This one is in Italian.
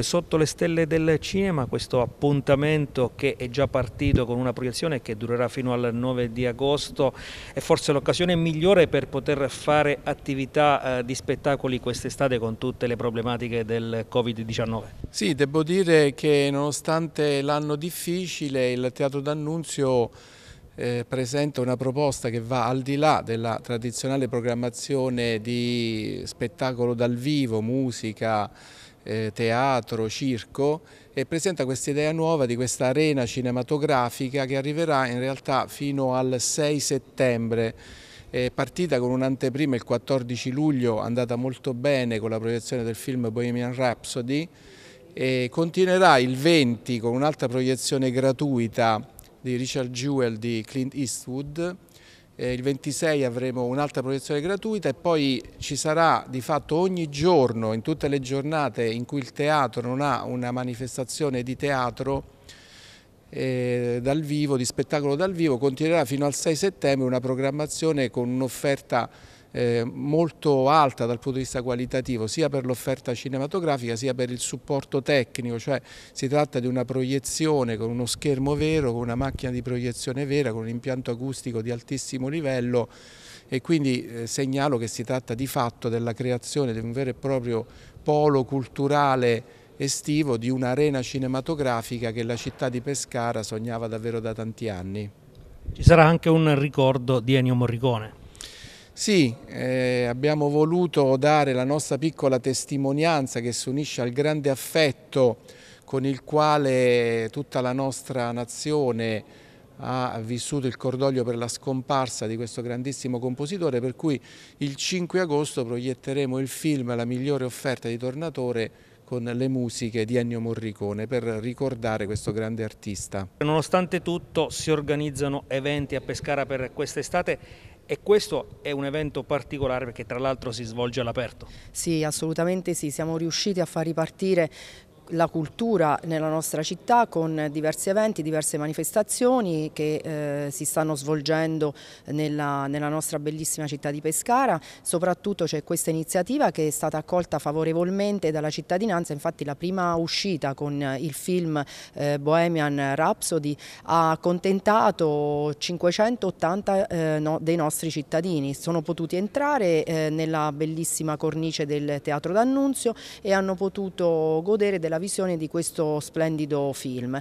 Sotto le stelle del cinema questo appuntamento che è già partito con una proiezione che durerà fino al 9 di agosto è forse l'occasione migliore per poter fare attività eh, di spettacoli quest'estate con tutte le problematiche del Covid-19. Sì, devo dire che nonostante l'anno difficile il Teatro d'Annunzio eh, presenta una proposta che va al di là della tradizionale programmazione di spettacolo dal vivo, musica, eh, teatro, circo e presenta questa idea nuova di questa arena cinematografica che arriverà in realtà fino al 6 settembre è partita con un'anteprima il 14 luglio, andata molto bene con la proiezione del film Bohemian Rhapsody e continuerà il 20 con un'altra proiezione gratuita di Richard Jewell di Clint Eastwood eh, il 26 avremo un'altra proiezione gratuita e poi ci sarà di fatto ogni giorno, in tutte le giornate in cui il teatro non ha una manifestazione di teatro, eh, dal vivo, di spettacolo dal vivo, continuerà fino al 6 settembre una programmazione con un'offerta eh, molto alta dal punto di vista qualitativo sia per l'offerta cinematografica sia per il supporto tecnico, cioè si tratta di una proiezione con uno schermo vero, con una macchina di proiezione vera, con un impianto acustico di altissimo livello e quindi eh, segnalo che si tratta di fatto della creazione di un vero e proprio polo culturale estivo di un'arena cinematografica che la città di Pescara sognava davvero da tanti anni. Ci sarà anche un ricordo di Ennio Morricone. Sì, eh, abbiamo voluto dare la nostra piccola testimonianza che si unisce al grande affetto con il quale tutta la nostra nazione ha vissuto il cordoglio per la scomparsa di questo grandissimo compositore, per cui il 5 agosto proietteremo il film La migliore offerta di Tornatore con le musiche di Ennio Morricone per ricordare questo grande artista. Nonostante tutto si organizzano eventi a Pescara per quest'estate e questo è un evento particolare perché tra l'altro si svolge all'aperto. Sì, assolutamente sì, siamo riusciti a far ripartire la cultura nella nostra città con diversi eventi, diverse manifestazioni che eh, si stanno svolgendo nella, nella, nostra bellissima città di Pescara. Soprattutto c'è questa iniziativa che è stata accolta favorevolmente dalla cittadinanza, infatti la prima uscita con il film eh, Bohemian Rhapsody ha accontentato 580 eh, no, dei nostri cittadini. Sono potuti entrare eh, nella bellissima cornice del Teatro d'Annunzio e hanno potuto godere della la visione di questo splendido film.